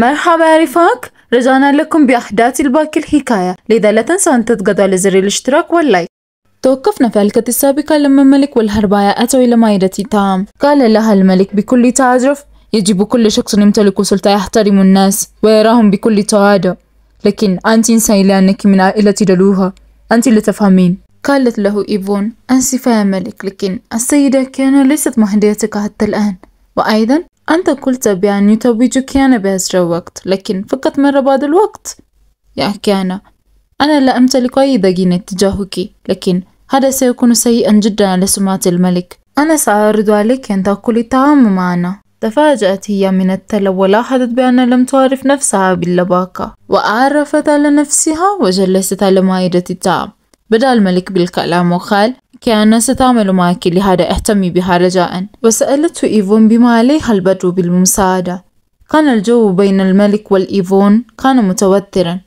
مرحبا رفاق رجعنا لكم بأحداث الباقي الحكاية لذا لا تنسوا أن تضغطوا على زر الاشتراك واللايك توقفنا في الحلقة السابقة لما الملك والهرباية أتوا إلى مائدة تام قال لها الملك بكل تعجرف يجب كل شخص يمتلك سلطة يحترم الناس ويراهم بكل تعادة لكن أنت إنسان لأنك من عائلة دلوها أنت لتفهمين تفهمين قالت له إيفون أنسفة يا ملك لكن السيدة كان ليست مهديتك حتى الآن وأيضا أنت قلت بأن يتوج كيانا بأسرع وقت لكن فقط مرة بعد الوقت يا كيانا أنا لا أمتلك أي ضجينة تجاهك لكن هذا سيكون سيئا جدا على سمعة الملك أنا سأعرض عليك أن تأكلي الطعام معنا تفاجأت هي من التلو ولاحظت بأن لم تعرف نفسها باللباقة وأعرفت على نفسها وجلست على مائدة الطعام بدأ الملك بالكلام وقال كأن ستعمل معك لهذا اهتمي بها رجاء وسألته إيفون بما عليها البدء بالمساعدة كان الجو بين الملك والإيفون كان متوترا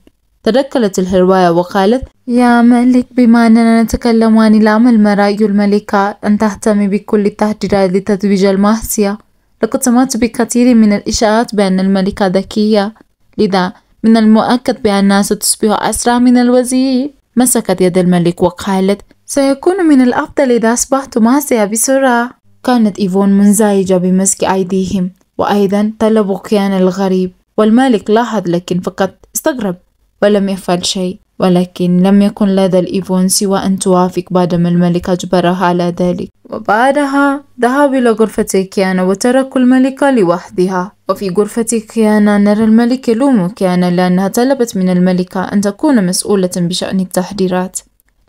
تدكلت الهرواية وقالت يا ملك بما أننا نتكلم عن العمل ما رأي الملكة أن تهتمي بكل التهديدات لتتويج المحسية لقد سمعت بكثير من الإشاعات بأن الملكة ذكية لذا من المؤكد بأنها ستصبح أسرع من الوزير مسكت يد الملك وقالت سيكون من الأفضل إذا أصبحت ماسية بسرعة كانت إيفون منزعجة بمسك أيديهم وأيضا طلب كيان الغريب والمالك لاحظ لكن فقط استغرب ولم يفعل شيء ولكن لم يكن لدى الإيفون سوى أن توافق بعدما الملك أجبرها على ذلك وبعدها ذهب إلى غرفة كيانا وتركوا الملكة لوحدها وفي غرفة كيانا نرى الملك يلوم كيانا لأنها طلبت من الملكة أن تكون مسؤولة بشأن التحريرات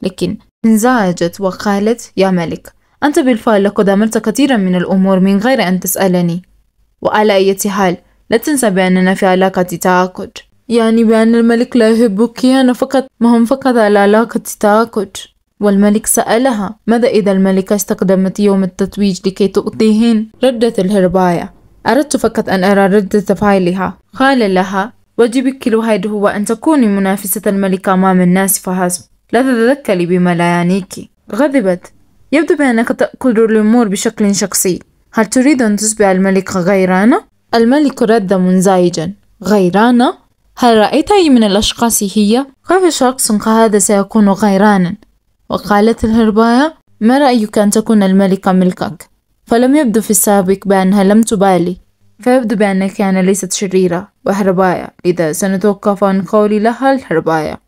لكن انزعجت وقالت يا ملك أنت بالفعل لقد عملت كثيرا من الأمور من غير أن تسألني وعلى أي حال لا تنسى بأننا في علاقة تعاقد يعني بأن الملك لا يحبك أنا فقط ما هم فقط على علاقة تعاقد والملك سألها ماذا إذا الملكة استخدمت يوم التتويج لكي تؤذيهن ردت الهرباية أردت فقط أن أرى ردة فعلها قال لها واجبك الوحيد هو أن تكوني منافسة الملكة أمام الناس فحسب لا تتذكري بما لا يعنيك غضبت يبدو بأنك تأكل الأمور بشكل شخصي هل تريد أن تصبح الملك غيرانا؟ الملك رد منزعجا غيرانا؟ هل رأيت أي من الأشخاص هي؟ خاف شخص كهذا سيكون غيرانا وقالت الهرباية ما رأيك أن تكون الملكة ملكك؟ فلم يبدو في السابق بأنها لم تبالي فيبدو بأنها كانت ليست شريرة وهرباية لذا سنتوقف عن قولي لها الهرباية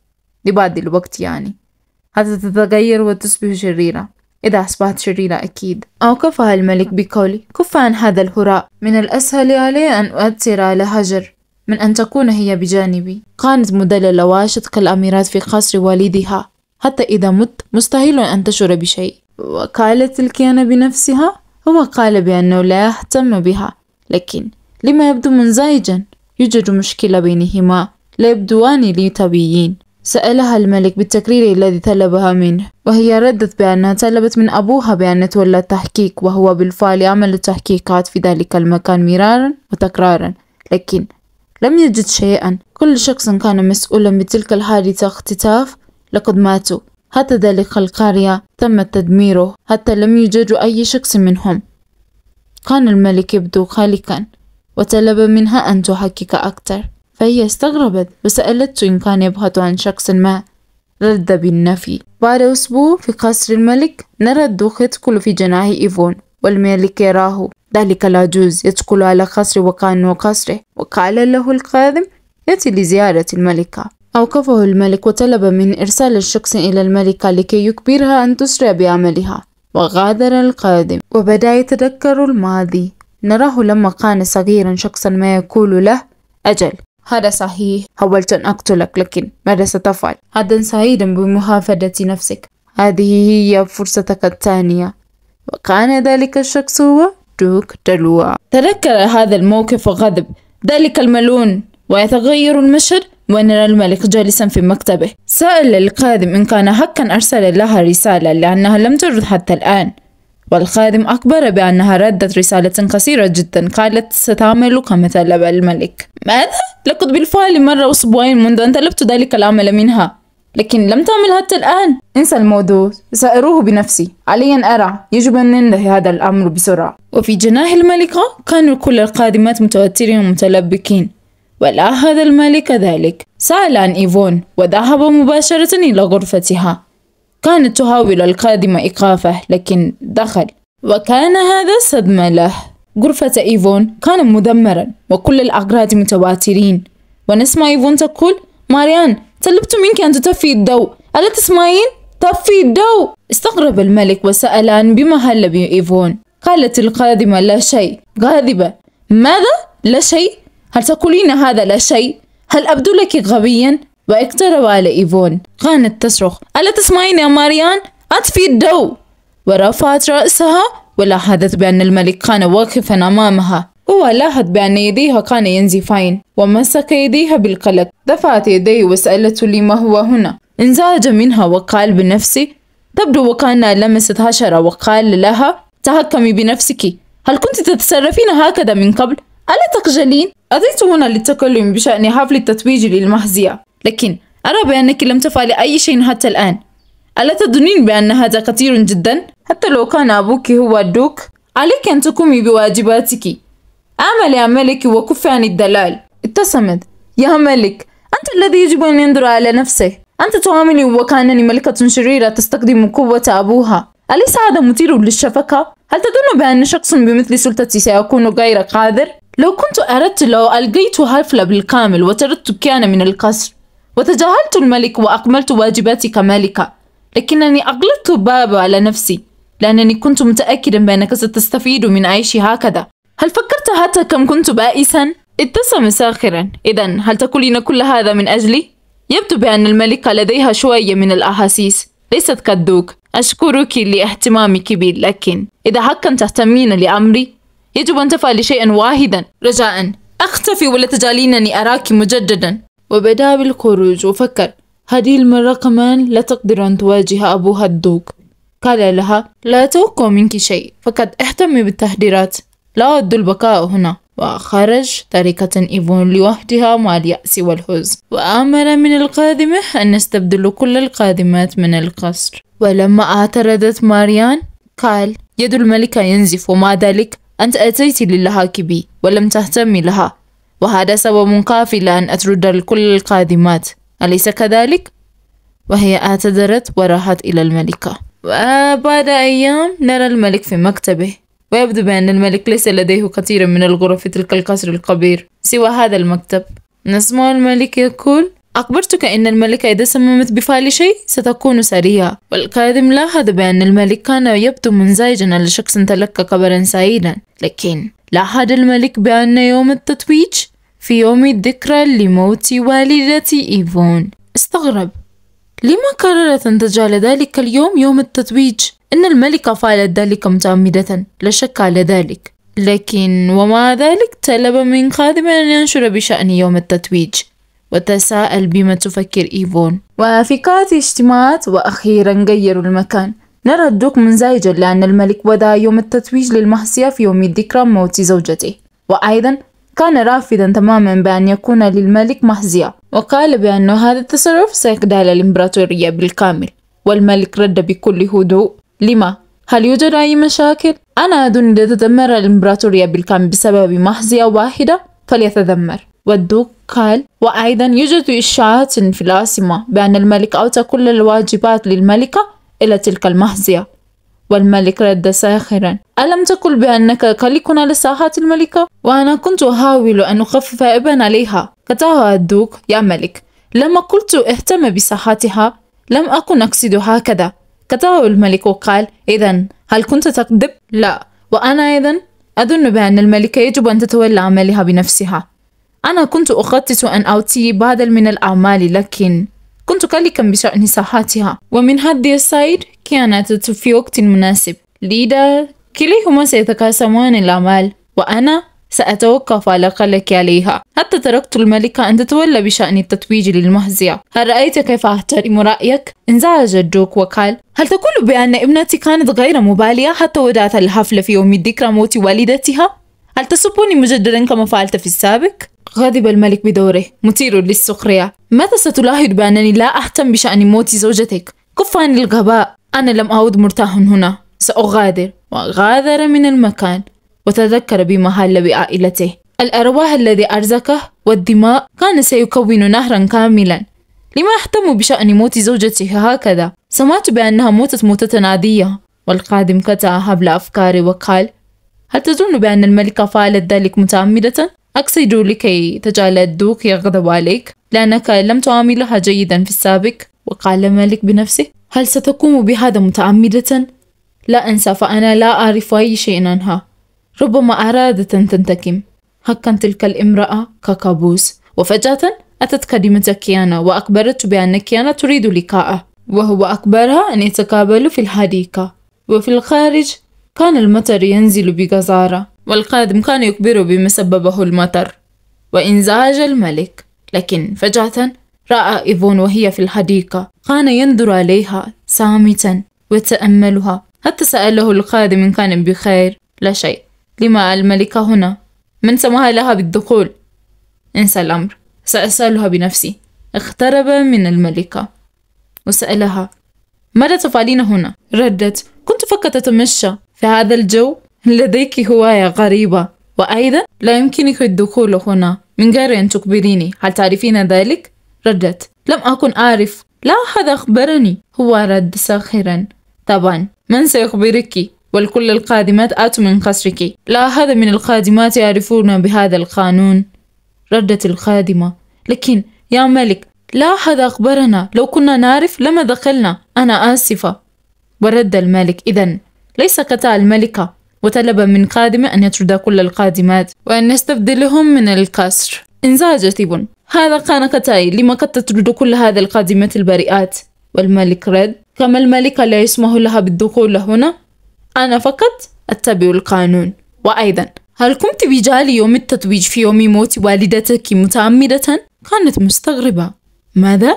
لبعض الوقت يعني حتى تتغير وتصبح شريرة إذا أصبحت شريرة أكيد أوقفها الملك بقوله كف عن هذا الهراء من الأسهل علي أن أؤثر على هجر من أن تكون هي بجانبي كانت مدللة وعاشت كالأميرات في قصر والدها حتى إذا مت مستحيل أن تشعر بشيء وقالت الكيانة بنفسها هو قال بأنه لا يهتم بها لكن لما يبدو منزعجا يوجد مشكلة بينهما لا يبدوان لي طبيعيين سألها الملك بالتكرير الذي طلبها منه وهي ردت بأنها طلبت من أبوها بأن تولى التحقيق وهو بالفعل عمل التحقيقات في ذلك المكان مرارا وتكرارا لكن لم يجد شيئا كل شخص كان مسؤولا بتلك الحادثة اختطاف لقد ماتوا حتى ذلك القرية تم تدميره حتى لم يوجد أي شخص منهم كان الملك يبدو خالقا وطلب منها أن تحقق أكثر فهي استغربت وسألته إن كان يبحث عن شخص ما رد بالنفي بعد أسبوع في قصر الملك نرى الدوخ يدخل في جناح إيفون والملك يراه ذلك العجوز يدخل على قصر وكان وقصره وقال له القادم يأتي لزيارة الملكة أوقفه الملك وطلب من إرسال الشخص إلى الملكة لكي يكبرها أن تسرع بعملها وغادر القادم وبدأ يتذكر الماضي نراه لما كان صغيرا شخصا ما يقول له أجل هذا صحيح حاولت أن أقتلك لكن ماذا ستفعل؟ عدا سعيدا بمحافظة نفسك هذه هي فرصتك الثانية وكان ذلك الشخص هو دوك دلوا تذكر هذا الموقف وغضب ذلك الملون ويتغير المشهد ونرى الملك جالسا في مكتبه سأل الخادم إن كان حقا أرسل لها رسالة لأنها لم ترد حتى الآن والخادم أخبر بأنها ردت رسالة قصيرة جدا قالت ستعمل كما طلب الملك ماذا؟ لقد بالفعل مر أسبوعين منذ أن طلبت ذلك العمل منها لكن لم تعمل حتى الآن انسى الموضوع سأروه بنفسي علي أن أرى يجب أن ننهي هذا الأمر بسرعة وفي جناح الملكة كانوا كل القادمات متوترين ومتلبكين ولا هذا الملك ذلك سأل عن إيفون وذهب مباشرة إلى غرفتها كانت تهاول القادمة إيقافه لكن دخل وكان هذا صدمة له غرفة إيفون كان مدمرا وكل الأغراض متواترين ونسمع إيفون تقول ماريان طلبت منك أن تطفي الضوء ألا تسمعين؟ طفي الضوء استغرب الملك وسأل عن بما هل بإيفون قالت القادمة لا شيء غاضبة ماذا؟ لا شيء؟ هل تقولين هذا لا شيء؟ هل أبدو لك غبيا؟ واقترب على إيفون كانت تصرخ ألا تسمعين يا ماريان؟ أطفي الضوء ورفعت رأسها ولاحظت بأن الملك كان واقفا أمامها ولاحظ بأن يديها كان ينزفين ومسك يديها بالقلق دفعت يديه وسألته لما هو هنا انزعج منها وقال بنفسه تبدو وكأنها لمست حشرة وقال لها تهكمي بنفسك هل كنت تتصرفين هكذا من قبل؟ ألا تخجلين؟ أتيت هنا للتكلم بشأن حفل التتويج للمهزية لكن أرى بأنك لم تفعلي أي شيء حتى الآن ألا تظنين بأن هذا كثير جدا؟ حتى لو كان أبوك هو الدوك، عليك أن تقومي بواجباتك يا ملك وكفي عن الدلال ابتسمت يا ملك أنت الذي يجب أن ينظر على نفسه أنت تعاملي وكأنني ملكة شريرة تستخدم قوة أبوها أليس هذا مثير للشفقة؟ هل تظن بأن شخص بمثل سلطتي سيكون غير قادر؟ لو كنت أردت لو ألقيت حفلة بالكامل وتردت كان من القصر وتجاهلت الملك وأكملت واجباتي كملكة لكنني أغلقت الباب على نفسي لأنني كنت متأكدا بأنك ستستفيد من عيشي هكذا هل فكرت حتى كم كنت بائسا؟ ابتسم ساخرا إذا هل تقولين كل هذا من أجلي؟ يبدو بأن الملكة لديها شوية من الأحاسيس ليست كالدوك أشكرك لاهتمامك بي لكن إذا حقا تهتمين لأمري يجب أن تفعلي شيئا واحدا رجاء اختفي ولا تجعلينني أراك مجددا وبدأ بالخروج وفكر هذه المرة كمان لا تقدر أن تواجه أبوها الدوق قال لها لا توقع منك شيء فقد اهتمي بالتهديرات لا أود البقاء هنا وخرج تاركة إيفون لوحدها مع اليأس والحزن وآمل من القادمة أن يستبدل كل القادمات من القصر ولما اعترضت ماريان قال يد الملكة ينزف ومع ذلك أنت أتيت للهاكبي ولم تهتمي لها وهذا سبب كافي لأن أترد لكل القادمات أليس كذلك؟ وهي اعتذرت وراحت إلى الملكة وبعد أيام نرى الملك في مكتبه ويبدو بأن الملك ليس لديه كثير من الغرف في تلك القصر الكبير سوى هذا المكتب نسمع الملك يقول أخبرتك أن الملكة إذا سممت بفعل شيء ستكون سريعة والقادم لاحظ بأن الملك كان يبدو منزعجا على شخص تلقى خبرا سعيدا لكن لاحظ الملك بأن يوم التتويج في يوم الذكرى لموت والدة إيفون استغرب لما قررت أن تجعل ذلك اليوم يوم التتويج؟ إن الملكة فعلت ذلك متعمدة لا شك على ذلك لكن ومع ذلك طلب من خادم أن ينشر بشأن يوم التتويج وتساءل بما تفكر إيفون وفي قاعة اجتماعات وأخيرا غيروا المكان نرى الدوق منزعجا لأن الملك وضع يوم التتويج للمحصية في يوم الذكرى موت زوجته وأيضا كان رافضا تماما بأن يكون للملك مهزية وقال بأن هذا التصرف سيخدع الإمبراطورية بالكامل والملك رد بكل هدوء لما؟ هل يوجد أي مشاكل؟ أنا أظن إذا تدمر الإمبراطورية بالكامل بسبب مهزية واحدة فليتدمر والدوق قال وأيضا يوجد إشاعات في العاصمة بأن الملك أوتى كل الواجبات للملكة إلى تلك المهزية والملك رد ساخرا ألم تقل بأنك قلق على صحة الملكة؟ وأنا كنت أحاول أن أخفف ابن عليها قطعها الدوق يا ملك لما قلت اهتم بصحتها لم أكن أقصد هكذا قطعه الملك وقال إذا هل كنت تكذب؟ لا وأنا إذا أظن بأن الملكة يجب أن تتولى عملها بنفسها أنا كنت أخطط أن أعطي بعضا من الأعمال لكن كنت قلقا بشأن صحتها ومن هذه السير كانت في وقت مناسب لذا كليهما سيتقاسمان الأعمال وأنا سأتوقف على قلك عليها حتى تركت الملكة أن تتولى بشأن التتويج للمهزية هل رأيت كيف أحترم رأيك؟ انزعج الدوك وقال هل تقول بأن ابنتي كانت غير مبالية حتى ودعت الحفلة في يوم ذكرى موت والدتها؟ هل تسبني مجددا كما فعلت في السابق؟ غضب الملك بدوره مثير للسخرية ماذا ستلاحظ بأنني لا أهتم بشأن موت زوجتك؟ كف عن الغباء أنا لم أعود مرتاح هنا سأغادر وغادر من المكان وتذكر بما هل بعائلته الأرواح الذي أرزقه والدماء كان سيكون نهرا كاملا لما أهتم بشأن موت زوجته هكذا سمعت بأنها موتت موتة عادية والقادم قطع حبل أفكاري وقال هل تظن بأن الملكة فعلت ذلك متعمدة؟ أقصد لكي تجعل الدوق يغضب عليك لأنك لم تعاملها جيدا في السابق وقال الملك بنفسه هل ستقوم بهذا متعمدة؟ لا أنسى فأنا لا أعرف أي شيء عنها ربما أرادت أن تنتقم حقا تلك الامرأة ككابوس وفجأة أتت كلمة كيانا وأخبرته بأن كيانا تريد لقاءه وهو أخبرها أن يتقابلوا في الحديقة وفي الخارج كان المطر ينزل بجزارة والخادم كان يخبره بما سببه المطر وانزعج الملك لكن فجأة راى ايفون وهي في الحديقه كان ينظر عليها صامتا ويتاملها حتى ساله الخادم ان كان بخير لا شيء لما الملكه هنا من سمح لها بالدخول انسى الامر ساسالها بنفسي اقترب من الملكه وسالها ماذا تفعلين هنا ردت كنت فقط اتمشى في هذا الجو لديك هوايه غريبه وايضا لا يمكنك الدخول هنا من غير ان تخبريني هل تعرفين ذلك ردت لم أكن أعرف لا أحد أخبرني هو رد ساخرا طبعا من سيخبرك والكل القادمات آتوا من قصرك لا أحد من القادمات يعرفون بهذا القانون ردت الخادمة لكن يا ملك لا أحد أخبرنا لو كنا نعرف لما دخلنا أنا آسفة ورد الملك إذا ليس قطع الملكة وطلب من قادمة أن يطرد كل القادمات وأن يستبدلهم من القصر انزعج تيبون هذا كان كتاي لما قد تطرد كل هذه القادمات البريئات والملك ريد كما الملكة لا يسمح لها بالدخول هنا أنا فقط أتبع القانون وأيضا هل قمت بجعل يوم التتويج في يوم موت والدتك متعمدة؟ كانت مستغربة ماذا؟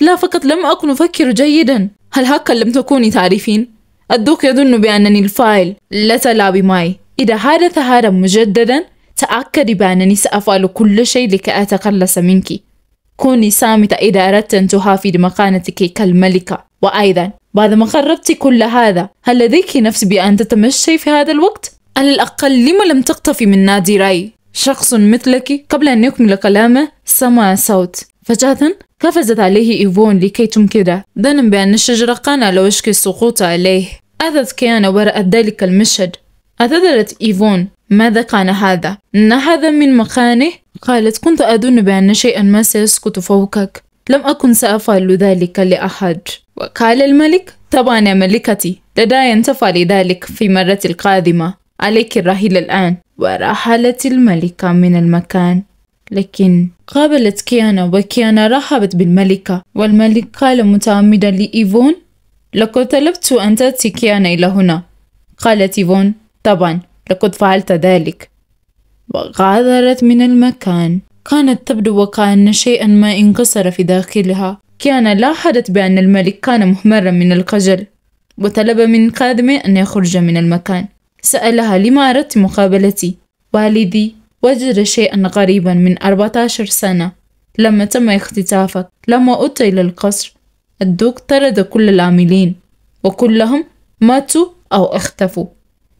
لا فقط لم أكن أفكر جيدا هل هكا لم تكوني تعرفين؟ الدوق يظن بأنني الفايل لا تلعبي معي إذا حدث هذا مجددا تأكدي بأنني سأفعل كل شيء لكي أتخلص منك كوني صامتة إذا أردت أن تحافظ مكانتك كالملكة وأيضا بعد ما خربت كل هذا هل لديك نفس بأن تتمشي في هذا الوقت؟ على الأقل لما لم تقتفي من نادي راي شخص مثلك قبل أن يكمل كلامه سمع صوت فجأة قفزت عليه إيفون لكي تنكره ظنا بأن الشجرة كان على وشك السقوط عليه أتت كيانا وراء ذلك المشهد اعتذرت إيفون ماذا كان هذا؟ نهذا من مكانه قالت كنت أظن بأن شيئا ما سيسقط فوقك لم أكن سأفعل ذلك لأحد وقال الملك طبعا يا ملكتي لدي أن تفعلي ذلك في مرة القادمة عليك الرحيل الآن ورحلت الملكة من المكان لكن قابلت كيانا وكيانا رحبت بالملكة والملك قال متعمدا لإيفون لقد طلبت أن تأتي كيانا إلى هنا قالت إيفون طبعا لقد فعلت ذلك وغادرت من المكان كانت تبدو وكأن شيئا ما انكسر في داخلها كان لاحظت بأن الملك كان محمرا من الخجل وطلب من خادمه أن يخرج من المكان سألها لما أردت مقابلتي والدي وجد شيئا غريبا من 14 سنة لما تم اختطافك لما عدت إلى القصر الدوق طرد كل العاملين وكلهم ماتوا أو اختفوا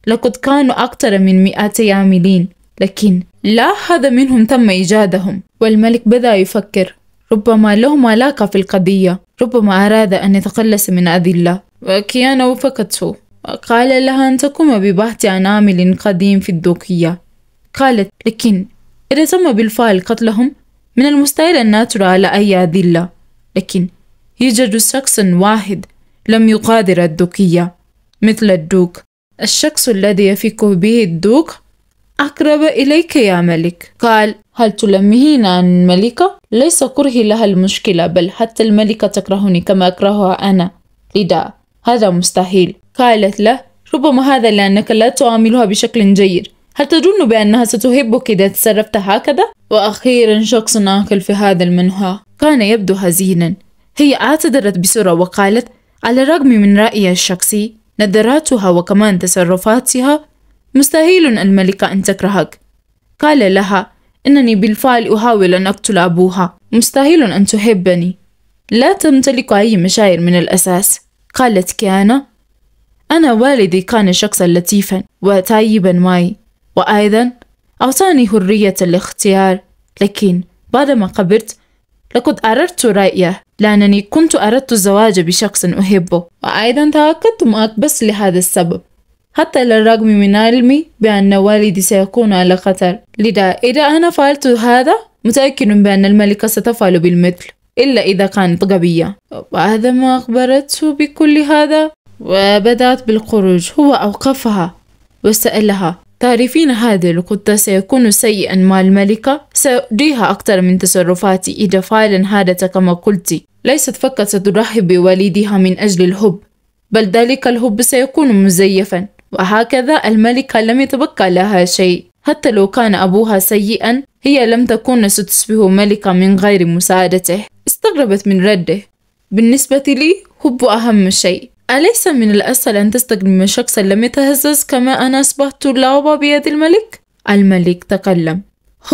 لقد كانوا أكثر من مئتي عاملين لكن لا أحد منهم تم إيجادهم والملك بدأ يفكر ربما لهم علاقة في القضية ربما أراد أن يتخلص من أذلة وكيانا وفقته قال لها أن تقوم ببحث عن عامل قديم في الدوقية قالت لكن إذا تم بالفعل قتلهم من المستحيل أن نعثر على أي أدلة لكن يوجد شخص واحد لم يغادر الدوقية مثل الدوق الشخص الذي يفك به الدوق أقرب إليك يا ملك قال هل تلمهين عن الملكة؟ ليس كرهي لها المشكلة بل حتى الملكة تكرهني كما أكرهها أنا لذا هذا مستحيل قالت له ربما هذا لأنك لا تعاملها بشكل جيد هل تظن بأنها ستحبك إذا تصرفت هكذا؟ وأخيرا شخص آكل في هذا المنهى كان يبدو حزينا هي اعتذرت بسرعة وقالت على الرغم من رأيي الشخصي نظراتها وكمان تصرفاتها مستحيل الملكة أن تكرهك قال لها إنني بالفعل أحاول أن أقتل أبوها مستحيل أن تحبني لا تمتلك أي مشاعر من الأساس قالت كيانا أنا والدي كان شخصا لطيفا وطيبا معي وأيضا أعطاني حرية الاختيار لكن بعدما قبرت لقد أردت رأيه لأنني كنت أردت الزواج بشخص أحبه وأيضا تأكدت معك بس لهذا السبب حتى على الرغم من علمي بأن والدي سيكون على خطر لذا إذا أنا فعلت هذا متأكد بأن الملكة ستفعل بالمثل إلا إذا كانت غبية وبعد ما أخبرته بكل هذا وبدأت بالخروج هو أوقفها وسألها تعرفين هذا القطة سيكون سيئا مع الملكة سأريها أكثر من تصرفاتي إذا فعلا هذا كما قلت ليست فقط سترحب بوالدها من أجل الحب بل ذلك الحب سيكون مزيفا وهكذا الملكة لم يتبقى لها شيء حتى لو كان أبوها سيئا هي لم تكن ستصبح ملكة من غير مساعدته استغربت من رده بالنسبة لي حب أهم شيء أليس من الأسهل أن تستخدم شخصا لم يتهزز كما أنا أصبحت اللعبة بيد الملك؟ الملك تكلم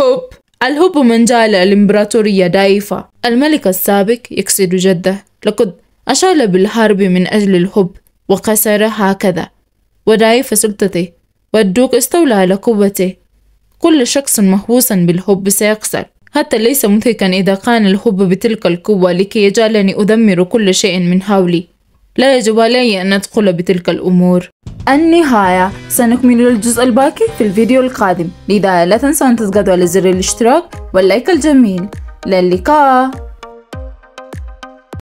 هوب الهوب من جعل الإمبراطورية ضعيفة الملك السابق يقصد جده لقد أشار بالحرب من أجل الحب وخسر هكذا وضعيف سلطته والدوق استولى على قوته كل شخص مهووسا بالحب سيخسر حتى ليس مضحكا إذا كان الحب بتلك القوة لكي يجعلني أدمر كل شيء من حولي لا يجب علي أن أدخل بتلك الأمور النهاية سنكمل الجزء الباقي في الفيديو القادم لذا لا تنسوا أن تضغطوا على زر الاشتراك واللايك الجميل للقاء